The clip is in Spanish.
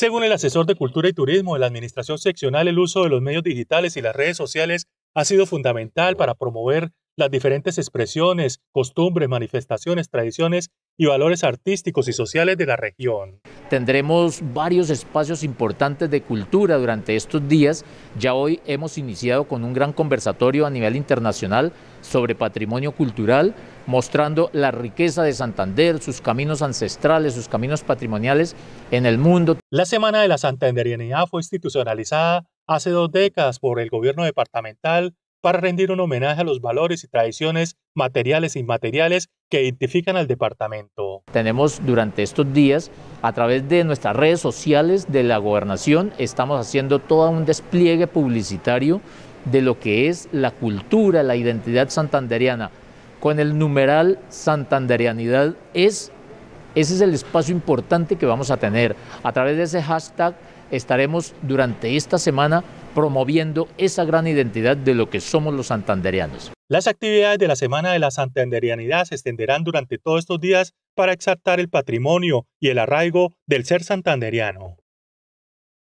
Según el asesor de Cultura y Turismo de la Administración Seccional, el uso de los medios digitales y las redes sociales ha sido fundamental para promover las diferentes expresiones, costumbres, manifestaciones, tradiciones y valores artísticos y sociales de la región. Tendremos varios espacios importantes de cultura durante estos días. Ya hoy hemos iniciado con un gran conversatorio a nivel internacional sobre patrimonio cultural, mostrando la riqueza de Santander, sus caminos ancestrales, sus caminos patrimoniales en el mundo. La Semana de la Santanderianidad fue institucionalizada hace dos décadas por el gobierno departamental para rendir un homenaje a los valores y tradiciones materiales e inmateriales que identifican al departamento. Tenemos durante estos días, a través de nuestras redes sociales de la gobernación, estamos haciendo todo un despliegue publicitario de lo que es la cultura, la identidad santanderiana. con el numeral santanderianidad es, ese es el espacio importante que vamos a tener. A través de ese hashtag estaremos durante esta semana promoviendo esa gran identidad de lo que somos los santanderianos. Las actividades de la Semana de la Santanderianidad se extenderán durante todos estos días para exaltar el patrimonio y el arraigo del ser santanderiano.